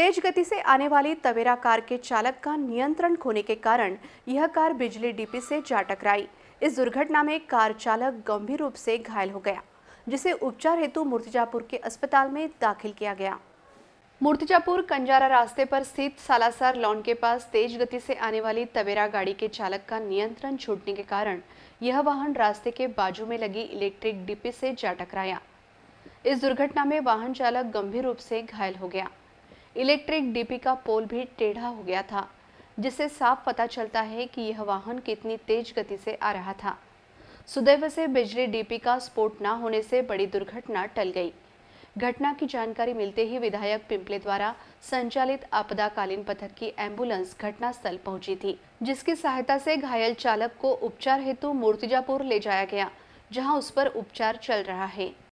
तेज गति से आने वाली तवेरा कार के चालक का नियंत्रण खोने के कारण यह कार बिजली डीपी से जा टकराई इस दुर्घटना में कार चालक गंभीर रूप से घायल हो गया जिसे उपचार हेतु मूर्तिजापुर के अस्पताल में दाखिल किया गया मूर्तिजापुर कंजारा रास्ते पर स्थित सालासर लॉन के पास तेज गति से आने वाली तवेरा गाड़ी के चालक का नियंत्रण छूटने के कारण यह वाहन रास्ते के बाजू में लगी इलेक्ट्रिक डिपी से जा टकराया इस दुर्घटना में वाहन चालक गंभीर रूप से घायल हो गया इलेक्ट्रिक डीपी का पोल भी टेढ़ा हो गया था जिससे साफ पता चलता है कि यह वाहन कितनी तेज गति से आ रहा था सुदैव से बिजली का स्पोर्ट न होने से बड़ी दुर्घटना टल गई घटना की जानकारी मिलते ही विधायक पिंपले द्वारा संचालित आपदाकालीन पथक की एम्बुलेंस घटनास्थल पहुंची थी जिसकी सहायता से घायल चालक को उपचार हेतु मूर्तिजापुर ले जाया गया जहां उस पर उपचार चल रहा है